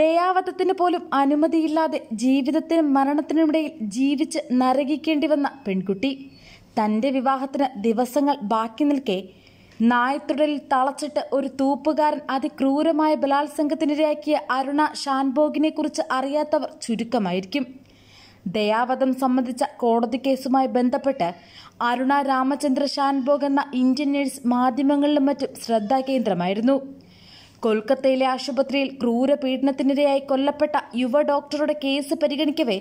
ദയാവധത്തിന് പോലും അനുമതിയില്ലാതെ ജീവിതത്തിനും മരണത്തിനുമിടയിൽ ജീവിച്ച് നരകിക്കേണ്ടി വന്ന പെൺകുട്ടി തൻ്റെ വിവാഹത്തിന് ദിവസങ്ങൾ ബാക്കി നിൽക്കെ നായത്തുടലിൽ തളച്ചിട്ട് ഒരു തൂപ്പുകാരൻ അതിക്രൂരമായ ബലാത്സംഗത്തിനിരയാക്കിയ അരുണ ഷാൻബോഗിനെ കുറിച്ച് അറിയാത്തവർ ചുരുക്കമായിരിക്കും ദയാവധം സംബന്ധിച്ച കോടതി കേസുമായി ബന്ധപ്പെട്ട് അരുണ രാമചന്ദ്ര ഷാൻബോഗ് എന്ന ഇന്ത്യൻ നേഴ്സ് മാധ്യമങ്ങളിലും മറ്റും ശ്രദ്ധാകേന്ദ്രമായിരുന്നു കൊൽക്കത്തയിലെ ആശുപത്രിയിൽ ക്രൂരപീഡനത്തിനിരയായി കൊല്ലപ്പെട്ട യുവ ഡോക്ടറുടെ കേസ് പരിഗണിക്കവേ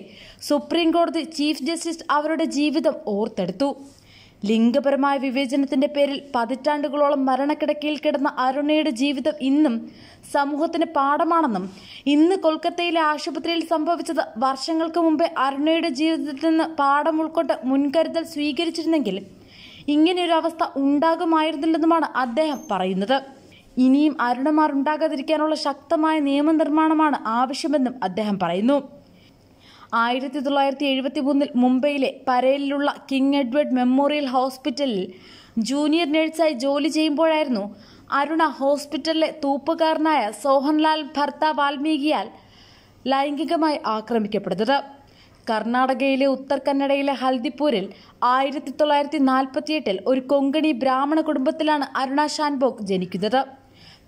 സുപ്രീം കോടതി ചീഫ് ജസ്റ്റിസ് അവരുടെ ജീവിതം ഓർത്തെടുത്തു ലിംഗപരമായ വിവേചനത്തിന്റെ പേരിൽ പതിറ്റാണ്ടുകളോളം മരണക്കിടക്കയിൽ കിടന്ന അരുണയുടെ ജീവിതം ഇന്നും സമൂഹത്തിന് പാഠമാണെന്നും ഇന്ന് കൊൽക്കത്തയിലെ ആശുപത്രിയിൽ സംഭവിച്ചത് വർഷങ്ങൾക്ക് മുമ്പേ അരുണയുടെ ജീവിതത്തിൽ നിന്ന് പാഠം ഉൾക്കൊണ്ട് മുൻകരുതൽ സ്വീകരിച്ചിരുന്നെങ്കിൽ ഇങ്ങനെയൊരു ഉണ്ടാകുമായിരുന്നില്ലെന്നുമാണ് അദ്ദേഹം പറയുന്നത് ഇനിയും അരുണമാർ ഉണ്ടാകാതിരിക്കാനുള്ള ശക്തമായ നിയമനിർമ്മാണമാണ് ആവശ്യമെന്നും അദ്ദേഹം പറയുന്നു ആയിരത്തി തൊള്ളായിരത്തി എഴുപത്തി മൂന്നിൽ മുംബൈയിലെ പരേലിലുള്ള കിങ് എഡ്വേർഡ് മെമ്മോറിയൽ ഹോസ്പിറ്റലിൽ ജൂനിയർ നഴ്സായി ജോലി ചെയ്യുമ്പോഴായിരുന്നു അരുണ ഹോസ്പിറ്റലിലെ തൂപ്പുകാരനായ സോഹൻലാൽ ഭർത്ത വാൽമീകിയാൽ ലൈംഗികമായി ആക്രമിക്കപ്പെടുന്നത് കർണാടകയിലെ ഉത്തർ കന്നഡയിലെ ഹൽദിപ്പൂരിൽ ആയിരത്തി തൊള്ളായിരത്തി നാൽപ്പത്തിയെട്ടിൽ ഒരു കൊങ്കണി ബ്രാഹ്മണ കുടുംബത്തിലാണ് അരുണ ഷാൻബോഗ് ജനിക്കുന്നത്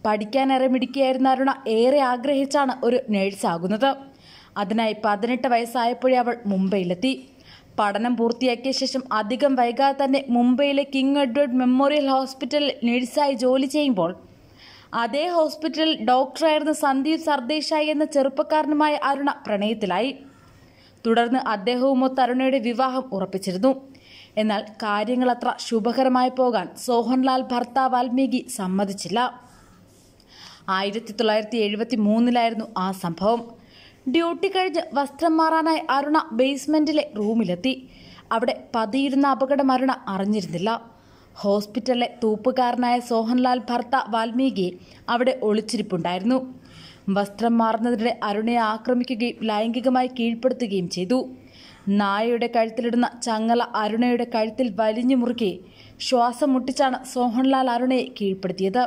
പഠിക്കാൻ മിടുക്കിയായിരുന്ന അരുണ ഏറെ ആഗ്രഹിച്ചാണ് ഒരു നേഴ്സാകുന്നത് അതിനായി പതിനെട്ട് വയസ്സായപ്പോഴേ അവൾ മുംബൈയിലെത്തി പഠനം പൂർത്തിയാക്കിയ ശേഷം അധികം വൈകാതെ തന്നെ മുംബൈയിലെ കിങ് എഡ്വേർഡ് മെമ്മോറിയൽ ഹോസ്പിറ്റലിൽ നഴ്സായി ജോലി ചെയ്യുമ്പോൾ അതേ ഹോസ്പിറ്റലിൽ ഡോക്ടറായിരുന്ന സന്ദീപ് സർദേശായി എന്ന ചെറുപ്പക്കാരനുമായ അരുണ പ്രണയത്തിലായി തുടർന്ന് അദ്ദേഹവുമൊത്ത് അരുണയുടെ വിവാഹം ഉറപ്പിച്ചിരുന്നു എന്നാൽ കാര്യങ്ങളത്ര ശുഭകരമായി പോകാൻ സോഹൻലാൽ ഭർത്താവ് വാൽമീകി സമ്മതിച്ചില്ല ആയിരത്തി തൊള്ളായിരത്തി എഴുപത്തി മൂന്നിലായിരുന്നു ആ സംഭവം ഡ്യൂട്ടി കഴിഞ്ഞ് വസ്ത്രം മാറാനായി അരുണ ബേസ്മെൻറ്റിലെ റൂമിലെത്തി അവിടെ പതിയിരുന്ന അപകടം അരുണ അറിഞ്ഞിരുന്നില്ല ഹോസ്പിറ്റലിലെ തൂപ്പുകാരനായ സോഹൻലാൽ ഭർത്ത വാൽമീകി അവിടെ ഒളിച്ചിരിപ്പുണ്ടായിരുന്നു വസ്ത്രം മാറുന്നതിനിടെ അരുണയെ ആക്രമിക്കുകയും ലൈംഗികമായി കീഴ്പ്പെടുത്തുകയും ചെയ്തു നായയുടെ കഴുത്തിലിടുന്ന ചങ്ങല അരുണയുടെ കഴുത്തിൽ വലിഞ്ഞു മുറുക്കി ശ്വാസം മുട്ടിച്ചാണ് സോഹൻലാൽ അരുണയെ കീഴ്പ്പെടുത്തിയത്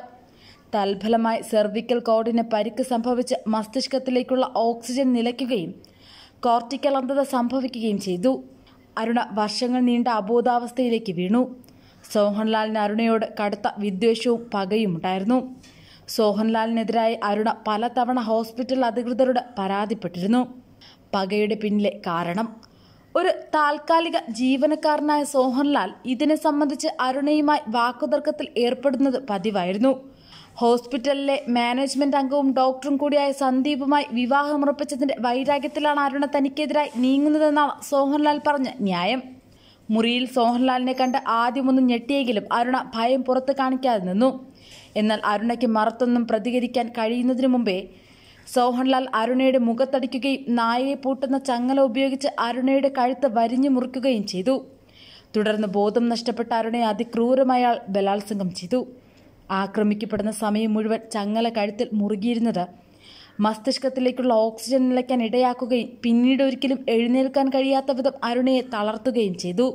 തൽഫലമായി സെർവിക്കൽ കോഡിന് പരിക്ക് സംഭവിച്ച് മസ്തിഷ്കത്തിലേക്കുള്ള ഓക്സിജൻ നിലയ്ക്കുകയും കോർട്ടിക്കൽ അന്ധത സംഭവിക്കുകയും ചെയ്തു അരുണ വർഷങ്ങൾ നീണ്ട അബോധാവസ്ഥയിലേക്ക് വീണു സോഹൻലാലിന് അരുണയോട് കടുത്ത വിദ്വേഷവും പകയും ഉണ്ടായിരുന്നു സോഹൻലാലിനെതിരായി അരുണ പലതവണ ഹോസ്പിറ്റൽ അധികൃതരോട് പരാതിപ്പെട്ടിരുന്നു പകയുടെ പിന്നിലെ കാരണം ഒരു താൽക്കാലിക ജീവനക്കാരനായ സോഹൻലാൽ ഇതിനെ സംബന്ധിച്ച് അരുണയുമായി വാക്കുതർക്കത്തിൽ ഏർപ്പെടുന്നത് പതിവായിരുന്നു ഹോസ്പിറ്റലിലെ മാനേജ്മെന്റ് അംഗവും ഡോക്ടറും കൂടിയായ സന്ദീപുമായി വിവാഹം വൈരാഗ്യത്തിലാണ് അരുണ തനിക്കെതിരായി നീങ്ങുന്നതെന്നാണ് സോഹൻലാൽ പറഞ്ഞ ന്യായം മുറിയിൽ സോഹൻലാലിനെ കണ്ട് ആദ്യമൊന്നും ഞെട്ടിയെങ്കിലും അരുണ ഭയം പുറത്ത് കാണിക്കാതെ നിന്നു എന്നാൽ അരുണയ്ക്ക് മറത്തൊന്നും പ്രതികരിക്കാൻ കഴിയുന്നതിനു മുമ്പേ സോഹൻലാൽ അരുണയുടെ മുഖത്തടിക്കുകയും നായയെ പൂട്ടുന്ന ചങ്ങല ഉപയോഗിച്ച് അരുണയുടെ കഴുത്ത് വരിഞ്ഞു മുറിക്കുകയും ചെയ്തു തുടർന്ന് ബോധം നഷ്ടപ്പെട്ട അരുണയെ അതിക്രൂരമയാൾ ബലാത്സംഗം ചെയ്തു ആക്രമിക്കപ്പെടുന്ന സമയം മുഴുവൻ ചങ്ങല കഴുത്തിൽ മുറുകിയിരുന്നത് മസ്തിഷ്കത്തിലേക്കുള്ള ഓക്സിജൻ നിലയ്ക്കാൻ ഇടയാക്കുകയും പിന്നീട് ഒരിക്കലും എഴുന്നേൽക്കാൻ കഴിയാത്ത വിധം അരുണയെ തളർത്തുകയും ചെയ്തു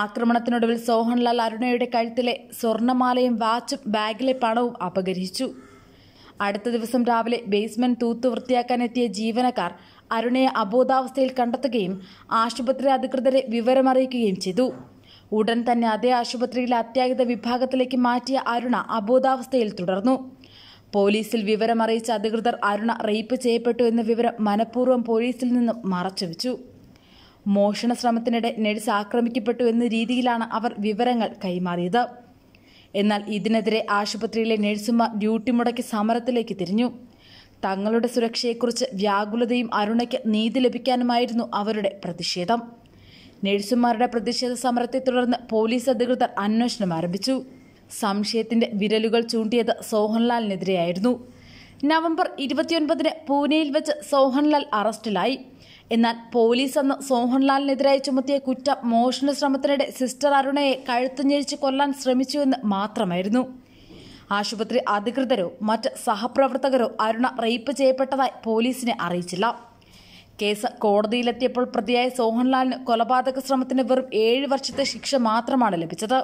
ആക്രമണത്തിനൊടുവിൽ സോഹൻലാൽ അരുണയുടെ കഴുത്തിലെ സ്വർണ്ണമാലയും വാച്ചും ബാഗിലെ പണവും അപകരിച്ചു അടുത്ത ദിവസം രാവിലെ ബേസ്മെന്റ് തൂത്ത് വൃത്തിയാക്കാനെത്തിയ ജീവനക്കാർ അരുണയെ അബോധാവസ്ഥയിൽ കണ്ടെത്തുകയും ആശുപത്രി അധികൃതരെ വിവരമറിയിക്കുകയും ചെയ്തു ഉടൻ തന്നെ അതേ ആശുപത്രിയിലെ അത്യാഹിത വിഭാഗത്തിലേക്ക് മാറ്റിയ അരുണ അബോധാവസ്ഥയിൽ തുടർന്നു പോലീസിൽ വിവരം അറിയിച്ച അധികൃതർ അരുണ റേപ്പ് ചെയ്യപ്പെട്ടു എന്ന വിവരം മനഃപൂർവ്വം പോലീസിൽ നിന്നും മറച്ചുവെച്ചു മോഷണ ശ്രമത്തിനിടെ നഴ്സ് ആക്രമിക്കപ്പെട്ടു എന്ന രീതിയിലാണ് അവർ വിവരങ്ങൾ കൈമാറിയത് എന്നാൽ ഇതിനെതിരെ ആശുപത്രിയിലെ നഴ്സുമാർ ഡ്യൂട്ടി മുടക്കി സമരത്തിലേക്ക് തിരിഞ്ഞു തങ്ങളുടെ സുരക്ഷയെക്കുറിച്ച് വ്യാകുലതയും അരുണയ്ക്ക് നീതി ലഭിക്കാനുമായിരുന്നു അവരുടെ പ്രതിഷേധം നഴ്സുമാരുടെ പ്രതിഷേധ സമരത്തെ തുടർന്ന് പോലീസ് അധികൃതർ അന്വേഷണം ആരംഭിച്ചു സംശയത്തിന്റെ വിരലുകൾ ചൂണ്ടിയത് സോഹൻലാലിനെതിരെയായിരുന്നു നവംബർ ഇരുപത്തിയൊൻപതിന് പൂനെയിൽ വെച്ച് സോഹൻലാൽ അറസ്റ്റിലായി എന്നാൽ പോലീസ് അന്ന് സോഹൻലാലിനെതിരായി ചുമത്തിയ കുറ്റം മോഷണ ശ്രമത്തിനിടെ സിസ്റ്റർ അരുണയെ കഴുത്തുഞ്ഞഴിച്ച് കൊല്ലാൻ ശ്രമിച്ചുവെന്ന് മാത്രമായിരുന്നു ആശുപത്രി അധികൃതരോ മറ്റ് സഹപ്രവർത്തകരോ അരുണ റേപ്പ് ചെയ്യപ്പെട്ടതായി പോലീസിനെ അറിയിച്ചില്ല കേസ് കോടതിയിലെത്തിയപ്പോൾ പ്രതിയായ സോഹൻലാലിന് കൊലപാതക ശ്രമത്തിന് വെറും ഏഴ് വർഷത്തെ ശിക്ഷ മാത്രമാണ് ലഭിച്ചത്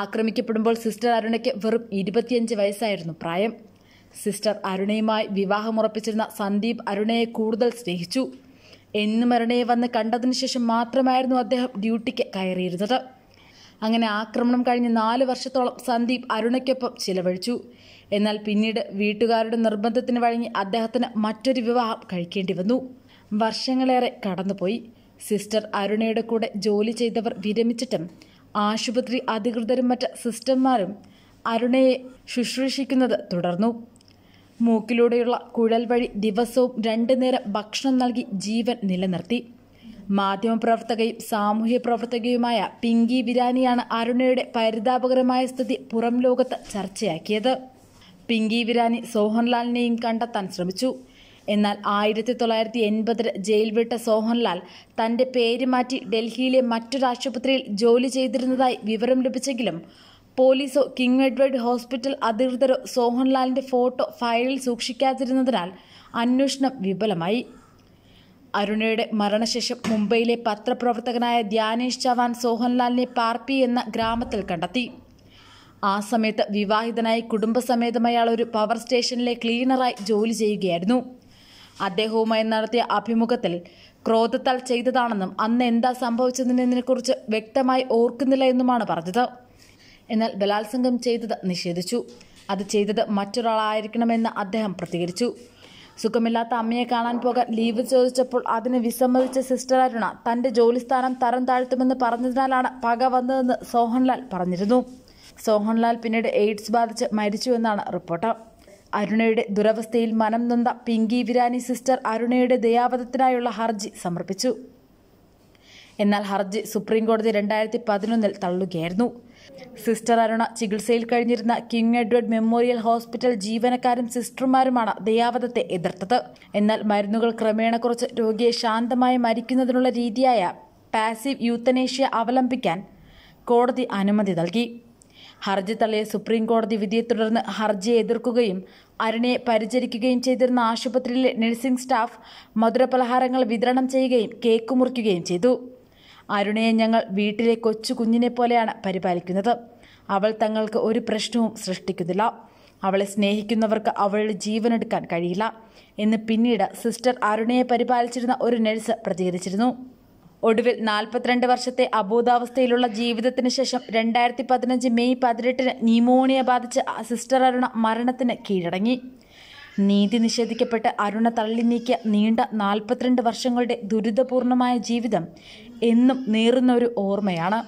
ആക്രമിക്കപ്പെടുമ്പോൾ സിസ്റ്റർ അരുണയ്ക്ക് വെറും ഇരുപത്തിയഞ്ച് വയസ്സായിരുന്നു പ്രായം സിസ്റ്റർ അരുണയുമായി വിവാഹമുറപ്പിച്ചിരുന്ന സന്ദീപ് അരുണയെ കൂടുതൽ സ്നേഹിച്ചു എന്നും അരുണയെ വന്ന് കണ്ടതിന് ശേഷം മാത്രമായിരുന്നു അദ്ദേഹം ഡ്യൂട്ടിക്ക് കയറിയിരുന്നത് അങ്ങനെ ആക്രമണം കഴിഞ്ഞ് നാല് വർഷത്തോളം സന്ദീപ് അരുണയ്ക്കൊപ്പം ചിലവഴിച്ചു എന്നാൽ പിന്നീട് വീട്ടുകാരുടെ നിർബന്ധത്തിന് വഴങ്ങി അദ്ദേഹത്തിന് മറ്റൊരു വിവാഹം കഴിക്കേണ്ടി വന്നു വർഷങ്ങളേറെ കടന്നുപോയി സിസ്റ്റർ അരുണയുടെ കൂടെ ജോലി ചെയ്തവർ വിരമിച്ചിട്ടും ആശുപത്രി അധികൃതരും മറ്റ് സിസ്റ്റർമാരും അരുണയെ ശുശ്രൂഷിക്കുന്നത് തുടർന്നു മൂക്കിലൂടെയുള്ള കുഴൽ വഴി ദിവസവും രണ്ടു നേരം ഭക്ഷണം നൽകി ജീവൻ നിലനിർത്തി മാധ്യമപ്രവർത്തകയും സാമൂഹ്യ പ്രവർത്തകയുമായ പിങ്കി വിരാനിയാണ് അരുണയുടെ പരിതാപകരമായ സ്ഥിതി പുറം ലോകത്ത് ചർച്ചയാക്കിയത് പിങ്കി വിരാനി സോഹൻലാലിനെയും കണ്ടെത്താൻ ശ്രമിച്ചു എന്നാൽ ആയിരത്തി തൊള്ളായിരത്തി എൺപതിൽ ജയിൽ വിട്ട സോഹൻലാൽ തൻ്റെ പേര് മാറ്റി ഡൽഹിയിലെ മറ്റൊരു ആശുപത്രിയിൽ ജോലി ചെയ്തിരുന്നതായി വിവരം ലഭിച്ചെങ്കിലും പോലീസോ കിങ് എഡ്വേർഡ് ഹോസ്പിറ്റൽ അധികൃതരോ സോഹൻലാലിൻ്റെ ഫോട്ടോ ഫയലിൽ സൂക്ഷിക്കാതിരുന്നതിനാൽ അന്വേഷണം വിപുലമായി അരുണയുടെ മരണശേഷം മുംബൈയിലെ പത്രപ്രവർത്തകനായ ധ്യാനേഷ് ചവാൻ സോഹൻലാലിനെ പാർപ്പി എന്ന ഗ്രാമത്തിൽ കണ്ടെത്തി ആ സമയത്ത് വിവാഹിതനായി കുടുംബസമേതം അയാൾ ഒരു പവർ സ്റ്റേഷനിലെ ക്ലീനറായി ജോലി ചെയ്യുകയായിരുന്നു അദ്ദേഹവുമായി നടത്തിയ അഭിമുഖത്തിൽ ക്രോധത്താൽ ചെയ്തതാണെന്നും അന്ന് എന്താ സംഭവിച്ചതിനെക്കുറിച്ച് വ്യക്തമായി ഓർക്കുന്നില്ല എന്നുമാണ് പറഞ്ഞത് എന്നാൽ ബലാത്സംഗം ചെയ്തത് നിഷേധിച്ചു അത് ചെയ്തത് മറ്റൊരാളായിരിക്കണമെന്ന് അദ്ദേഹം പ്രതികരിച്ചു സുഖമില്ലാത്ത അമ്മയെ കാണാൻ പോകാൻ ലീവ് ചോദിച്ചപ്പോൾ അതിന് വിസമ്മതിച്ച സിസ്റ്റർ അരുണ തന്റെ ജോലിസ്ഥാനം തരം താഴ്ത്തുമെന്ന് പറഞ്ഞതിനാലാണ് പക വന്നതെന്ന് സോഹൻലാൽ പറഞ്ഞിരുന്നു സോഹൻലാൽ പിന്നീട് എയ്ഡ്സ് ബാധിച്ച് മരിച്ചു എന്നാണ് റിപ്പോർട്ട് അരുണയുടെ ദുരവസ്ഥയിൽ മനം നൊന്ന പിങ്കി വിരാനി സിസ്റ്റർ അരുണയുടെ ദയാവധത്തിനായുള്ള ഹർജി സമർപ്പിച്ചു എന്നാൽ ഹർജി സുപ്രീം കോടതി രണ്ടായിരത്തി പതിനൊന്നിൽ തള്ളുകയായിരുന്നു സിസ്റ്റർ അരുണ ചികിത്സയിൽ കഴിഞ്ഞിരുന്ന കിങ് എഡ്വേർഡ് മെമ്മോറിയൽ ഹോസ്പിറ്റൽ ജീവനക്കാരും സിസ്റ്റർമാരുമാണ് ദയാവധത്തെ എതിർത്തത് എന്നാൽ മരുന്നുകൾ ക്രമേണ കുറച്ച് രോഗിയെ ശാന്തമായി മരിക്കുന്നതിനുള്ള രീതിയായ പാസീവ് യൂത്തനേഷ്യ അവലംബിക്കാൻ കോടതി അനുമതി നൽകി ഹർജി തള്ളിയ സുപ്രീം കോടതി വിധിയെ തുടർന്ന് ഹർജിയെ എതിർക്കുകയും അരുണിനെ പരിചരിക്കുകയും ചെയ്തിരുന്ന ആശുപത്രിയിലെ നഴ്സിംഗ് സ്റ്റാഫ് മധുരപലഹാരങ്ങൾ വിതരണം ചെയ്യുകയും കേക്ക് മുറിക്കുകയും ചെയ്തു അരുണയെ ഞങ്ങൾ വീട്ടിലെ കൊച്ചു കുഞ്ഞിനെ പോലെയാണ് പരിപാലിക്കുന്നത് അവൾ തങ്ങൾക്ക് ഒരു പ്രശ്നവും സൃഷ്ടിക്കുന്നില്ല അവളെ സ്നേഹിക്കുന്നവർക്ക് അവളുടെ ജീവനെടുക്കാൻ കഴിയില്ല എന്ന് പിന്നീട് സിസ്റ്റർ അരുണയെ പരിപാലിച്ചിരുന്ന ഒരു നഴ്സ് പ്രതികരിച്ചിരുന്നു ഒടുവിൽ നാൽപ്പത്തിരണ്ട് വർഷത്തെ അബോധാവസ്ഥയിലുള്ള ജീവിതത്തിന് ശേഷം രണ്ടായിരത്തി പതിനഞ്ച് മെയ് പതിനെട്ടിന് ന്യൂമോണിയ ബാധിച്ച് സിസ്റ്റർ അരുണ മരണത്തിന് കീഴടങ്ങി നീതി നിഷേധിക്കപ്പെട്ട് അരുണ തള്ളി നീക്കിയ നീണ്ട നാൽപ്പത്തിരണ്ട് വർഷങ്ങളുടെ ദുരിതപൂർണമായ ജീവിതം എന്നും നേറുന്ന ഒരു ഓർമ്മയാണ്